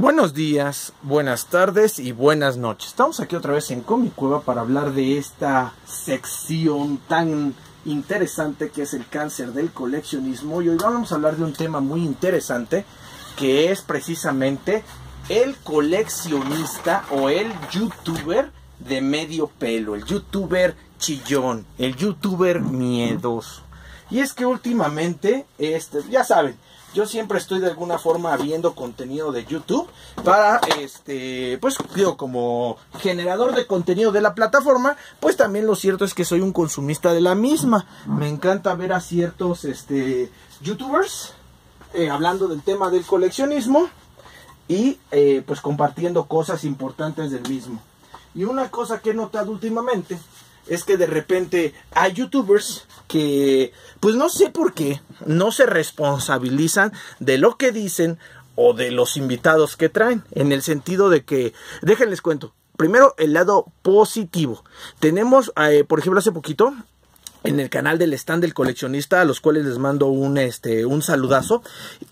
Buenos días, buenas tardes y buenas noches. Estamos aquí otra vez en Comic Cueva para hablar de esta sección tan interesante que es el cáncer del coleccionismo. Y hoy vamos a hablar de un tema muy interesante que es precisamente el coleccionista o el youtuber de medio pelo, el youtuber chillón, el youtuber miedoso. Y es que últimamente, este, ya saben, yo siempre estoy de alguna forma viendo contenido de YouTube para, este, pues digo, como generador de contenido de la plataforma, pues también lo cierto es que soy un consumista de la misma. Me encanta ver a ciertos, este, YouTubers eh, hablando del tema del coleccionismo y eh, pues compartiendo cosas importantes del mismo. Y una cosa que he notado últimamente es que de repente hay youtubers que, pues no sé por qué, no se responsabilizan de lo que dicen o de los invitados que traen, en el sentido de que, déjenles cuento, primero el lado positivo. Tenemos, eh, por ejemplo, hace poquito en el canal del stand del coleccionista, a los cuales les mando un, este, un saludazo.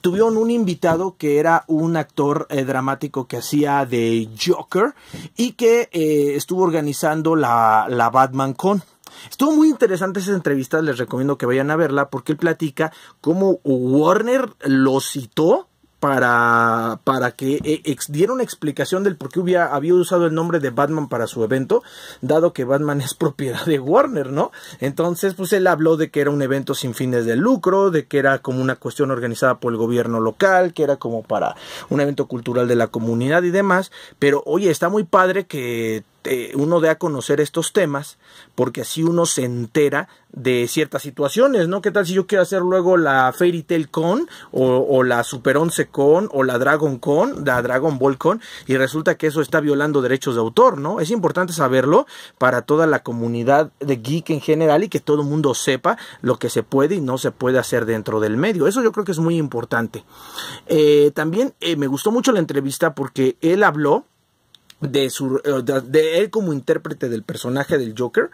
Tuvieron un invitado que era un actor eh, dramático que hacía de Joker y que eh, estuvo organizando la, la Batman Con. Estuvo muy interesante esa entrevista, les recomiendo que vayan a verla porque él platica cómo Warner lo citó para, para que eh, diera una explicación del por qué había usado el nombre de Batman para su evento, dado que Batman es propiedad de Warner, ¿no? Entonces, pues él habló de que era un evento sin fines de lucro, de que era como una cuestión organizada por el gobierno local, que era como para un evento cultural de la comunidad y demás, pero oye, está muy padre que eh, uno dé a conocer estos temas, porque así uno se entera de ciertas situaciones, ¿no? ¿Qué tal si yo quiero hacer luego la Fairy Tail Con o, la Super 11 Con o la Dragon Con, la Dragon Ball Con y resulta que eso está violando derechos de autor, ¿no? Es importante saberlo para toda la comunidad de geek en general y que todo el mundo sepa lo que se puede y no se puede hacer dentro del medio. Eso yo creo que es muy importante. Eh, también eh, me gustó mucho la entrevista porque él habló eh, de, él como intérprete del personaje del Joker,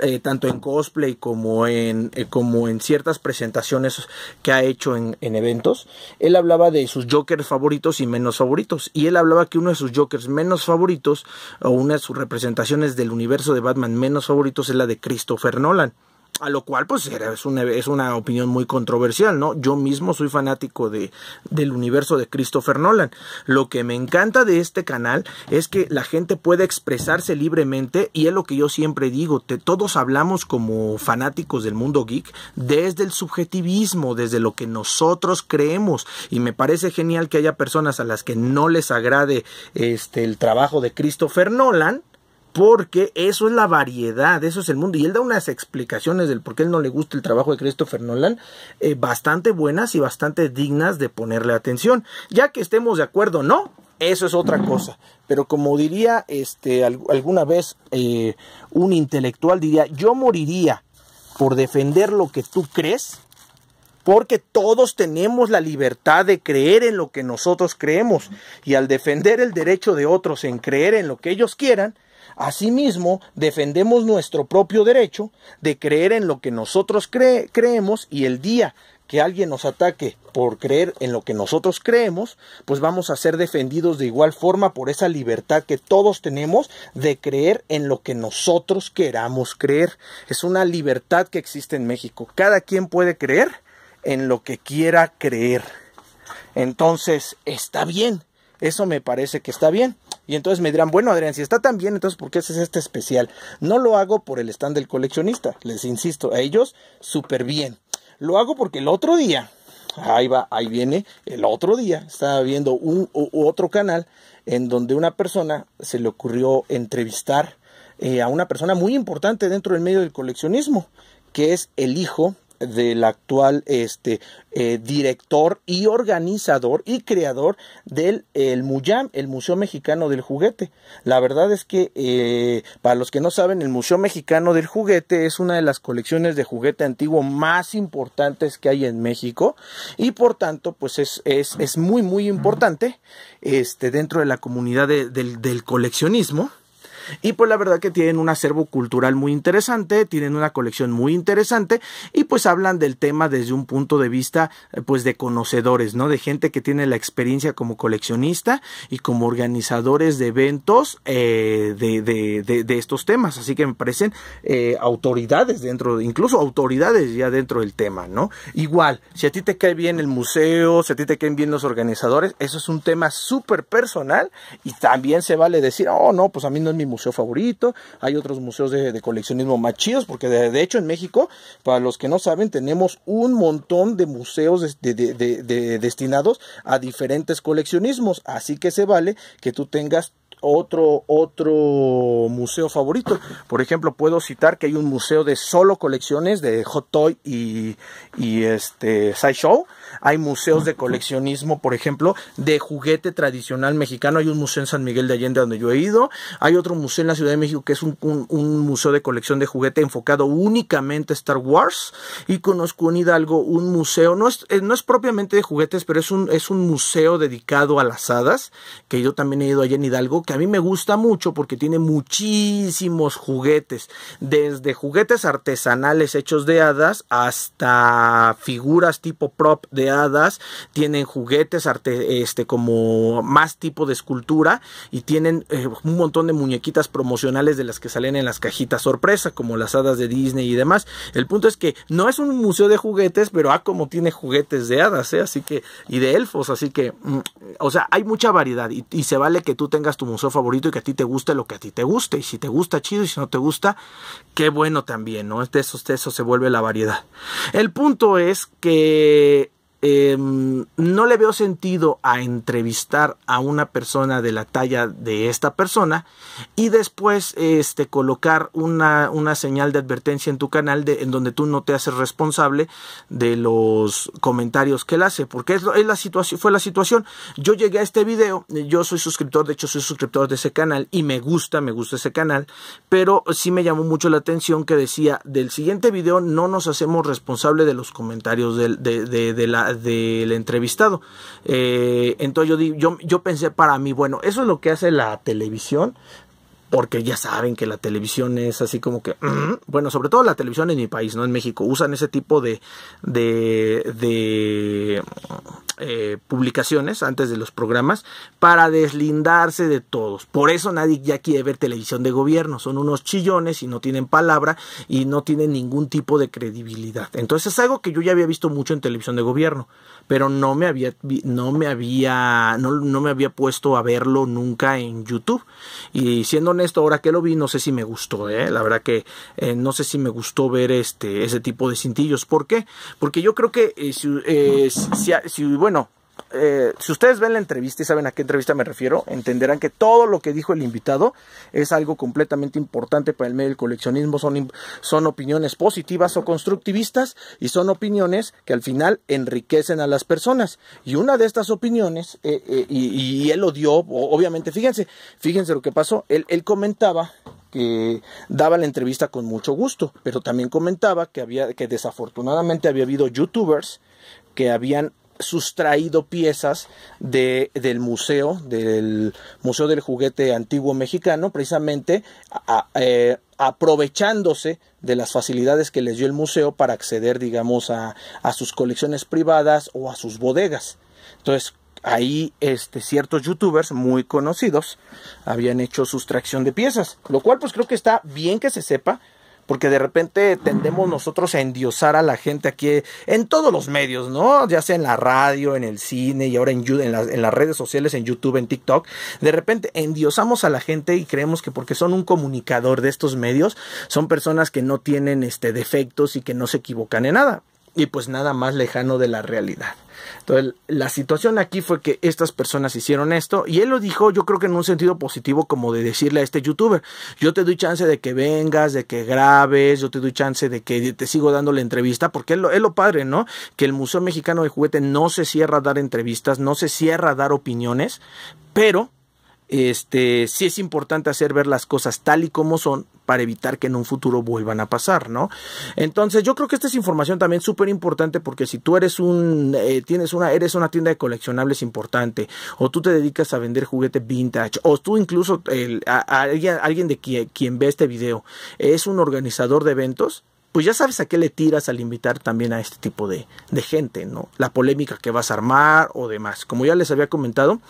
eh, tanto en cosplay como en, eh, como en ciertas presentaciones que ha hecho en, en eventos. Él hablaba de sus Jokers favoritos y menos favoritos. Y él hablaba que uno de sus Jokers menos favoritos, o una de sus representaciones del universo de Batman menos favoritos, es la de Christopher Nolan. A lo cual, pues, es, una, es una opinión muy controversial, ¿no? Yo mismo soy fanático de, del universo de Christopher Nolan. Lo que me encanta de este canal es que la gente puede expresarse libremente y es lo que yo siempre digo, todos hablamos como fanáticos del mundo geek desde el subjetivismo, desde lo que nosotros creemos. Y me parece genial que haya personas a las que no les agrade este, el trabajo de Christopher Nolan porque eso es la variedad, eso es el mundo. Y él da unas explicaciones del por qué él no le gusta el trabajo de Christopher Nolan, eh, bastante buenas y bastante dignas de ponerle atención. Ya que estemos de acuerdo no, eso es otra cosa. Pero como diría este, alguna vez eh, un intelectual, diría, yo moriría por defender lo que tú crees, porque todos tenemos la libertad de creer en lo que nosotros creemos. Y al defender el derecho de otros en creer en lo que ellos quieran, Asimismo, defendemos nuestro propio derecho de creer en lo que nosotros creemos y el día que alguien nos ataque por creer en lo que nosotros creemos, pues vamos a ser defendidos de igual forma por esa libertad que todos tenemos de creer en lo que nosotros queramos creer. Es una libertad que existe en México. Cada quien puede creer en lo que quiera creer. Entonces, está bien. Eso me parece que está bien. Y entonces me dirán, bueno Adrián, si está tan bien, entonces ¿por qué haces este especial? No lo hago por el stand del coleccionista, les insisto, a ellos súper bien. Lo hago porque el otro día, ahí va, ahí viene, el otro día estaba viendo un otro canal en donde una persona se le ocurrió entrevistar eh, a una persona muy importante dentro del medio del coleccionismo, que es el hijo del actual este, eh, director y organizador y creador del MUYAM, el Museo Mexicano del Juguete. La verdad es que, eh, para los que no saben, el Museo Mexicano del Juguete es una de las colecciones de juguete antiguo más importantes que hay en México y por tanto, pues es, muy, muy importante este, dentro de la comunidad del, del coleccionismo y pues la verdad que tienen un acervo cultural muy interesante, tienen una colección muy interesante y pues hablan del tema desde un punto de vista eh, pues de conocedores, ¿no? De gente que tiene la experiencia como coleccionista y como organizadores de eventos eh, de, estos temas, así que me parecen eh, autoridades dentro, incluso autoridades ya dentro del tema, ¿no? Igual, si a ti te cae bien el museo, si a ti te caen bien los organizadores, eso es un tema súper personal y también se vale decir, oh no, pues a mí no es mi museo museo favorito, hay otros museos de, coleccionismo más chidos, porque de, hecho en México, para los que no saben, tenemos un montón de museos destinados a diferentes coleccionismos, así que se vale que tú tengas otro, otro museo favorito. Por ejemplo, puedo citar que hay un museo de solo colecciones de Hot Toy y, y este, Sideshow. Hay museos de coleccionismo, por ejemplo, de juguete tradicional mexicano. Hay un museo en San Miguel de Allende donde yo he ido. Hay otro museo en la Ciudad de México que es un, museo de colección de juguete enfocado únicamente a Star Wars. Y conozco en Hidalgo un museo, no es, eh, propiamente de juguetes, pero es un, museo dedicado a las hadas, que yo también he ido allí en Hidalgo, a mí me gusta mucho porque tiene muchísimos juguetes, desde juguetes artesanales hechos de hadas hasta figuras tipo prop de hadas, tienen juguetes este, como más tipo de escultura y tienen eh, un montón de muñequitas promocionales de las que salen en las cajitas sorpresa, como las hadas de Disney y demás. El punto es que no es un museo de juguetes, pero ah, como tiene juguetes de hadas, ¿eh? así que, y de elfos, así que, mm, o sea, hay mucha variedad y, y se vale que tú tengas tu favorito y que a ti te guste lo que a ti te guste. Y si te gusta, chido, y si no te gusta, qué bueno también, ¿no? De de eso se vuelve la variedad. El punto es que eh, no le veo sentido a entrevistar a una persona de la talla de esta persona y después este, colocar una, una señal de advertencia en tu canal de, en donde tú no te haces responsable de los comentarios que él hace, porque es, la situación, fue la situación. Yo llegué a este video, yo soy suscriptor, de hecho soy suscriptor de ese canal y me gusta, me gusta ese canal, pero sí me llamó mucho la atención que decía, del siguiente video no nos hacemos responsable de los comentarios de la del entrevistado. Eh, entonces yo, yo, yo pensé para mí, bueno, eso es lo que hace la televisión, porque ya saben que la televisión es así como que, mm, bueno, sobre todo la televisión en mi país, ¿no? En México, usan ese tipo de, eh, publicaciones antes de los programas para deslindarse de todos. Por eso nadie ya quiere ver televisión de gobierno, son unos chillones y no tienen palabra y no tienen ningún tipo de credibilidad. Entonces es algo que yo ya había visto mucho en televisión de gobierno, pero no me había, no me había, no, no me había puesto a verlo nunca en YouTube. Y siendo esto, ahora que lo vi, no sé si me gustó, ¿eh? la verdad que eh, no sé si me gustó ver este ese tipo de cintillos. ¿Por qué? Porque yo creo que eh, si, bueno, eh, si ustedes ven la entrevista y saben a qué entrevista me refiero, entenderán que todo lo que dijo el invitado es algo completamente importante para el medio del coleccionismo. Son, opiniones positivas o constructivistas y son opiniones que al final enriquecen a las personas. Y una de estas opiniones, eh, eh, y, él lo dio, obviamente, fíjense, fíjense lo que pasó, él, él comentaba que daba la entrevista con mucho gusto, pero también comentaba que había que desafortunadamente había habido youtubers que habían sustraído piezas de, del museo, del Museo del Juguete Antiguo Mexicano, precisamente eh, aprovechándose de las facilidades que les dio el museo para acceder, digamos, a, a sus colecciones privadas o a sus bodegas. Entonces, ahí este, ciertos youtubers muy conocidos habían hecho sustracción de piezas, lo cual pues creo que está bien que se sepa, porque de repente tendemos nosotros a endiosar a la gente aquí en todos los medios, ¿no? Ya sea en la radio, en el cine y ahora en, las, las redes sociales, en YouTube, en TikTok. De repente endiosamos a la gente y creemos que porque son un comunicador de estos medios, son personas que no tienen este, defectos y que no se equivocan en nada y pues nada más lejano de la realidad. Entonces, la situación aquí fue que estas personas hicieron esto y él lo dijo, yo creo que en un sentido positivo como de decirle a este youtuber, yo te doy chance de que vengas, de que grabes, yo te doy chance de que te sigo dando la entrevista, porque es lo, lo padre, ¿no? Que el Museo Mexicano de Juguete no se cierra a dar entrevistas, no se cierra a dar opiniones, pero este sí es importante hacer ver las cosas tal y como son para evitar que en un futuro vuelvan a pasar, ¿no? Entonces yo creo que esta es información también súper importante porque si tú eres un, eh, tienes una, eres una tienda de coleccionables importante o tú te dedicas a vender juguete vintage o tú incluso alguien, de quien, quien ve este video es un organizador de eventos, pues ya sabes a qué le tiras al invitar también a este tipo de, gente, ¿no? La polémica que vas a armar o demás. Como ya les había comentado,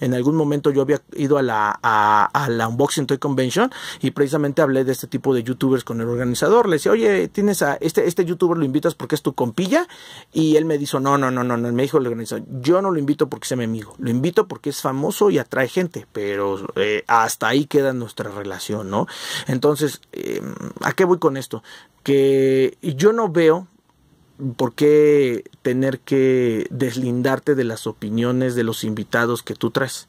en algún momento yo había ido a la, a, la Unboxing Toy Convention y precisamente hablé de este tipo de youtubers con el organizador. Le decía, oye, tienes a este, este youtuber lo invitas porque es tu compilla. Y él me dijo, no, no, no, no, no. Me dijo el organizador, yo no lo invito porque sea mi amigo. Lo invito porque es famoso y atrae gente. Pero eh, hasta ahí queda nuestra relación, ¿no? Entonces, em, ¿a qué voy con esto? Que eh, y yo no veo por qué tener que deslindarte de las opiniones de los invitados que tú traes.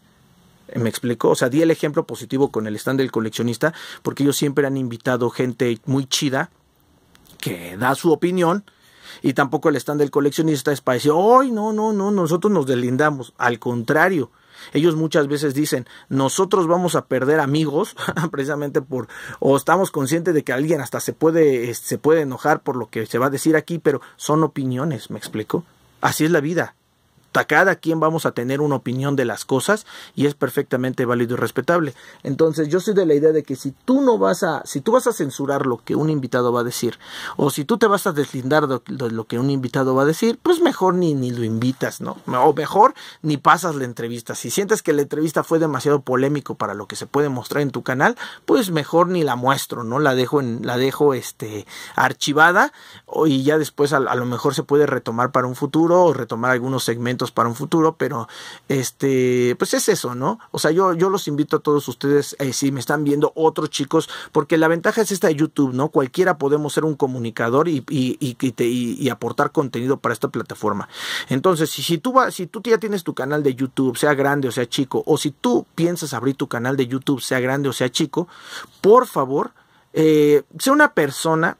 Me explico, o sea, di el ejemplo positivo con el stand del coleccionista, porque ellos siempre han invitado gente muy chida que da su opinión, y tampoco el stand del coleccionista es para decir, ¡ay, no, no, no! Nosotros nos deslindamos. Al contrario, ellos muchas veces dicen, nosotros vamos a perder amigos precisamente por, o estamos conscientes de que alguien hasta se puede, eh, se puede enojar por lo que se va a decir aquí, pero son opiniones, me explico. Así es la vida cada quien vamos a tener una opinión de las cosas y es perfectamente válido y respetable. Entonces, yo soy de la idea de que si tú no vas a, si tú vas a censurar lo que un invitado va a decir, o si tú te vas a deslindar de, lo que un invitado va a decir, pues mejor ni, ni lo invitas, ¿no? O mejor ni pasas la entrevista. Si sientes que la entrevista fue demasiado polémico para lo que se puede mostrar en tu canal, pues mejor ni la muestro, ¿no? La dejo en, la dejo este archivada y ya después a lo mejor se puede retomar para un futuro o retomar algunos segmentos para un futuro, pero este, pues es eso, ¿no? O sea, yo, yo los invito a todos ustedes, eh, si me están viendo otros chicos, porque la ventaja es esta de YouTube, ¿no? Cualquiera podemos ser un comunicador y, y, aportar contenido para esta plataforma. Entonces, si, tú va, si tú ya tienes tu canal de YouTube, sea grande o sea chico, o si tú piensas abrir tu canal de YouTube, sea grande o sea chico, por favor, eh, sea una persona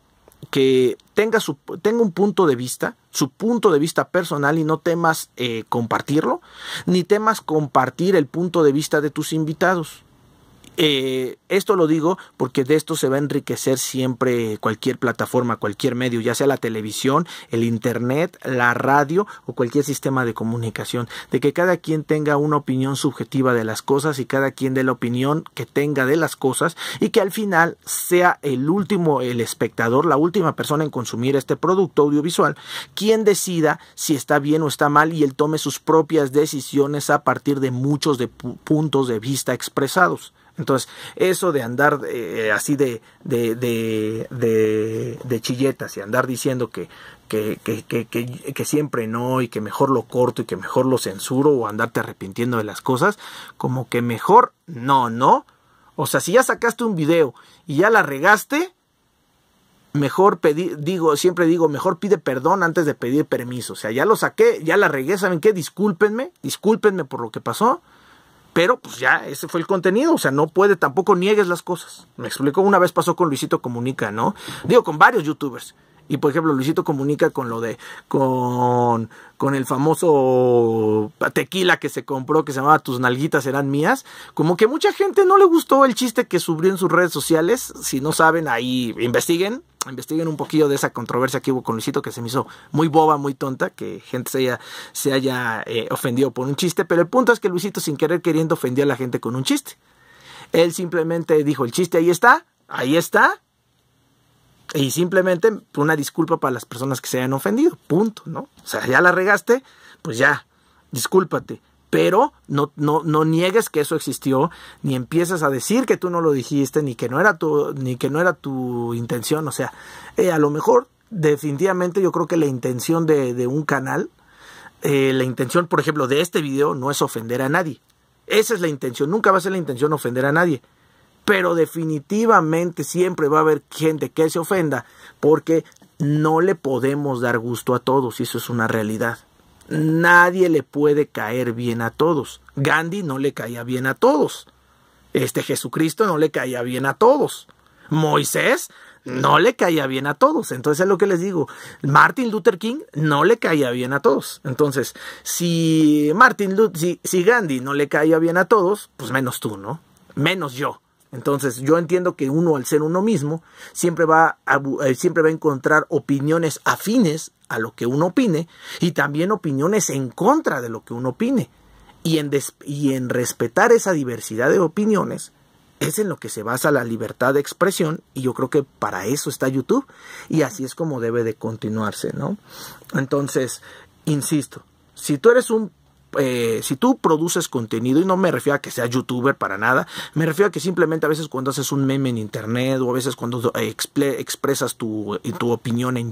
que tenga, su, tenga un punto de vista, su punto de vista personal y no temas eh, compartirlo, ni temas compartir el punto de vista de tus invitados. Eh, esto lo digo porque de esto se va a enriquecer siempre cualquier plataforma, cualquier medio, ya sea la televisión, el internet, la radio o cualquier sistema de comunicación, de que cada quien tenga una opinión subjetiva de las cosas y cada quien dé la opinión que tenga de las cosas y que al final sea el último, el espectador, la última persona en consumir este producto audiovisual, quien decida si está bien o está mal y él tome sus propias decisiones a partir de muchos de puntos de vista expresados. Entonces, eso de andar eh, así de, de, de, de, de chilletas y andar diciendo que, que, siempre no y que mejor lo corto y que mejor lo censuro o andarte arrepintiendo de las cosas, como que mejor no, no. O sea, si ya sacaste un video y ya la regaste, mejor pedir, digo, siempre digo, mejor pide perdón antes de pedir permiso. O sea, ya lo saqué, ya la regué, ¿saben qué? Discúlpenme, discúlpenme por lo que pasó pero pues ya, ese fue el contenido. O sea, no puede, tampoco niegues las cosas. Me explicó, una vez pasó con Luisito Comunica, ¿no? Digo, con varios youtubers. Y por ejemplo, Luisito comunica con lo de. con. con el famoso tequila que se compró que se llamaba Tus nalguitas eran mías. Como que mucha gente no le gustó el chiste que subió en sus redes sociales. Si no saben, ahí investiguen. Investiguen un poquillo de esa controversia que hubo con Luisito, que se me hizo muy boba, muy tonta, que gente se haya, se haya eh, ofendido por un chiste. Pero el punto es que Luisito, sin querer queriendo, ofendió a la gente con un chiste. Él simplemente dijo: el chiste ahí está, ahí está, y simplemente pues, una disculpa para las personas que se hayan ofendido, punto, ¿no? O sea, ya la regaste, pues ya, discúlpate. Pero no, no, no niegues que eso existió, ni empiezas a decir que tú no lo dijiste, ni que no era tu, ni que no era tu intención. O sea, eh, a lo mejor, definitivamente, yo creo que la intención de, de un canal, eh, la intención, por ejemplo, de este video no es ofender a nadie. Esa es la intención, nunca va a ser la intención ofender a nadie pero definitivamente siempre va a haber gente que se ofenda porque no le podemos dar gusto a todos, y eso es una realidad. Nadie le puede caer bien a todos. Gandhi no le caía bien a todos. Este Jesucristo no le caía bien a todos. Moisés no le caía bien a todos. Entonces es lo que les digo. Martin Luther King no le caía bien a todos. Entonces, si Martin Luther, si Gandhi no le caía bien a todos, pues menos tú, ¿no? Menos yo. Entonces, yo entiendo que uno, al ser uno mismo, siempre va a, eh, siempre va a encontrar opiniones afines a lo que uno opine y también opiniones en contra de lo que uno opine. Y en, y en respetar esa diversidad de opiniones es en lo que se basa la libertad de expresión y yo creo que para eso está YouTube y así es como debe de continuarse, ¿no? Entonces, insisto, si tú eres un eh, si tú produces contenido, y no me refiero a que seas youtuber para nada, me refiero a que simplemente a veces cuando haces un meme en internet o a veces cuando eh, expresas tu, eh, tu opinión en,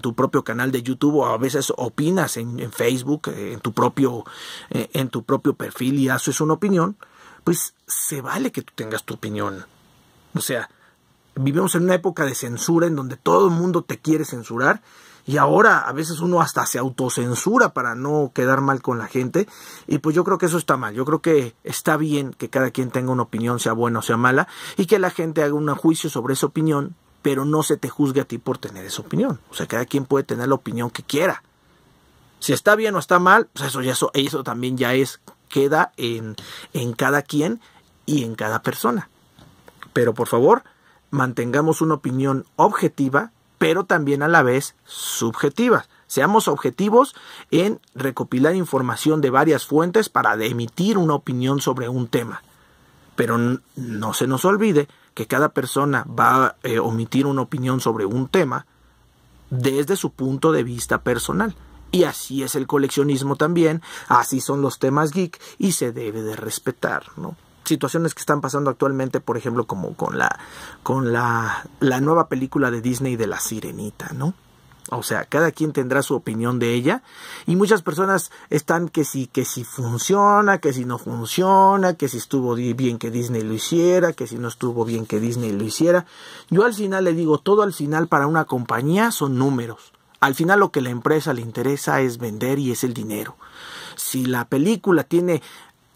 tu propio canal de YouTube o a veces opinas en, en Facebook, eh, en tu, propio, en tu propio perfil y haces una opinión, pues se vale que tú tengas tu opinión. O sea, vivimos en una época de censura en donde todo el mundo te quiere censurar y ahora a veces uno hasta se autocensura para no quedar mal con la gente y pues yo creo que eso está mal, yo creo que está bien que cada quien tenga una opinión, sea buena o sea mala, y que la gente haga un juicio sobre esa opinión, pero no se te juzgue a ti por tener esa opinión, o sea, cada quien puede tener la opinión que quiera. Si está bien o está mal, pues, eso, ya eso, eso también ya es, queda en, en cada quien y en cada persona. Pero por favor, mantengamos una opinión objetiva, pero también a la vez subjetiva. Seamos objetivos en recopilar información de varias fuentes para emitir una opinión sobre un tema. Pero no se nos olvide que cada persona va a eh, omitir una opinión sobre un tema desde su punto de vista personal. Y así es el coleccionismo también, así son los temas geek y se debe de respetar, ¿no? situaciones que están pasando actualmente, por ejemplo, como con la con la, nueva película de Disney de la Sirenita, ¿no? O sea, cada quien tendrá su opinión de ella y muchas personas están que si que si funciona, que si no funciona, que si estuvo bien que Disney lo hiciera, que si no estuvo bien que Disney lo hiciera. Yo al final le digo, todo al final para una compañía son números. Al final lo que la empresa le interesa es vender y es el dinero. Si la película tiene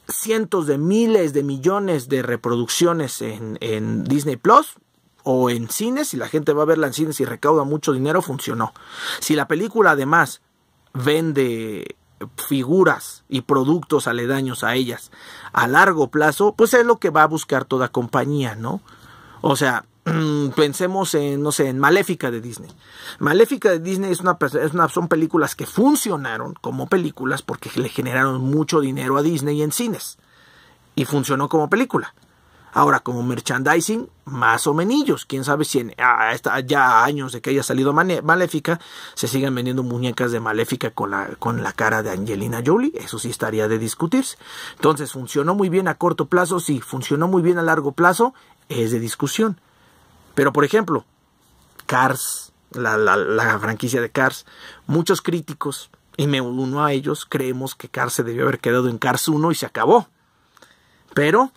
cientos de miles de millones de reproducciones en, Disney Plus o en cines, si la gente va a verla en cines y recauda mucho dinero, funcionó. Si la película además vende figuras y productos aledaños a ellas a largo plazo, pues es lo que va a buscar toda compañía, ¿no? O sea, pensemos en, no sé, en Maléfica de Disney. Maléfica de Disney es una, son películas que funcionaron como películas porque le generaron mucho dinero a Disney en cines. Y funcionó como película. Ahora, como merchandising, más o menillos. Quién sabe si ya años de que haya salido Maléfica, se siguen vendiendo muñecas de Maléfica con la, con la cara de Angelina Jolie. Eso sí estaría de discutirse. Entonces, funcionó muy bien a corto plazo, Si Funcionó muy bien a largo plazo, es de discusión. Pero, por ejemplo, Cars, la, franquicia de Cars, muchos críticos, y me uno a ellos, creemos que Cars se debió haber quedado en Cars 1 y se acabó. Pero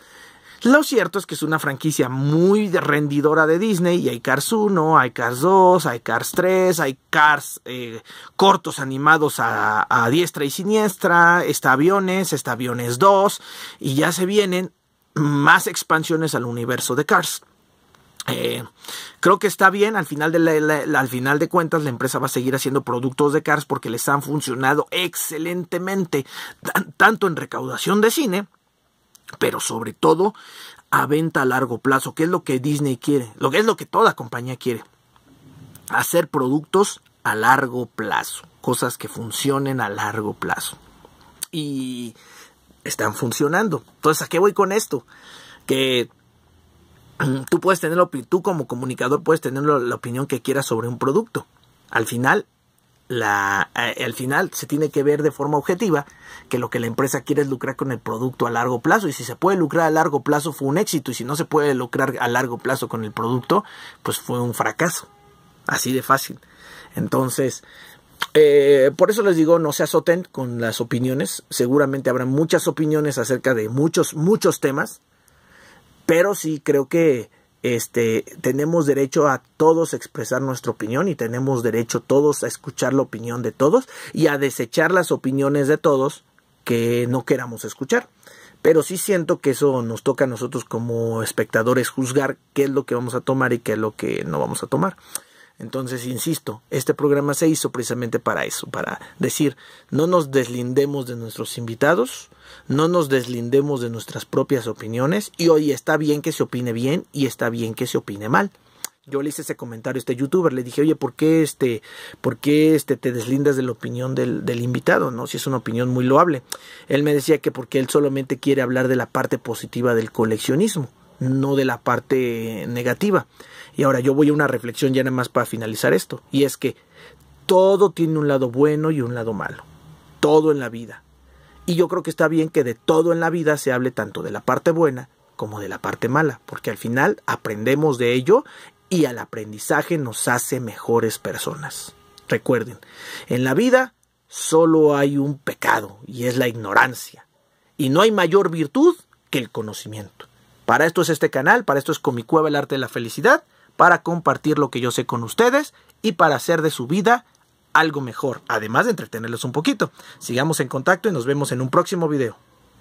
lo cierto es que es una franquicia muy rendidora de Disney y hay Cars 1, hay Cars 2, hay Cars 3, hay Cars eh, cortos animados a, a, diestra y siniestra, está Aviones, está Aviones 2 y ya se vienen más expansiones al universo de Cars. Eh, creo que está bien, al final, de al final de cuentas la empresa va a seguir haciendo productos de Cars porque les han funcionado excelentemente, tanto en recaudación de cine, pero sobre todo a venta a largo plazo, que es lo que Disney quiere, lo que es lo que toda compañía quiere, hacer productos a largo plazo, cosas que funcionen a largo plazo. Y están funcionando. Entonces, ¿a qué voy con esto? Que tú puedes como comunicador puedes tener la opinión que quieras sobre un producto. Al final, eh, al final se tiene que ver de forma objetiva que lo que la empresa quiere es lucrar con el producto a largo plazo y si se puede lucrar a largo plazo fue un éxito y si no se puede lucrar a largo plazo con el producto pues fue un fracaso así de fácil entonces eh, por eso les digo no se azoten con las opiniones seguramente habrá muchas opiniones acerca de muchos muchos temas pero sí creo que este, tenemos derecho a todos expresar nuestra opinión y tenemos derecho todos a escuchar la opinión de todos y a desechar las opiniones de todos que no queramos escuchar. Pero sí siento que eso nos toca a nosotros como espectadores juzgar qué es lo que vamos a tomar y qué es lo que no vamos a tomar. Entonces, insisto, este programa se hizo precisamente para eso, para decir, no nos deslindemos de nuestros invitados, no nos deslindemos de nuestras propias opiniones, y hoy está bien que se opine bien y está bien que se opine mal yo le hice ese comentario a este youtuber, le dije, oye, ¿por qué este, por qué este te deslindas de la opinión del, del, invitado? ¿No? Si es una opinión muy loable. Él me decía que porque él solamente quiere hablar de la parte positiva del coleccionismo, no de la parte negativa. Y ahora yo voy a una reflexión ya nada más para finalizar esto. Y es que todo tiene un lado bueno y un lado malo. Todo en la vida. Y yo creo que está bien que de todo en la vida se hable tanto de la parte buena como de la parte mala, porque al final aprendemos de ello y al aprendizaje nos hace mejores personas. Recuerden, en la vida solo hay un pecado y es la ignorancia. Y no hay mayor virtud que el conocimiento. Para esto es este canal, para esto es Cueva, el arte de la felicidad para compartir lo que yo sé con ustedes y para hacer de su vida algo mejor, además de entretenerlos un poquito. Sigamos en contacto y nos vemos en un próximo video.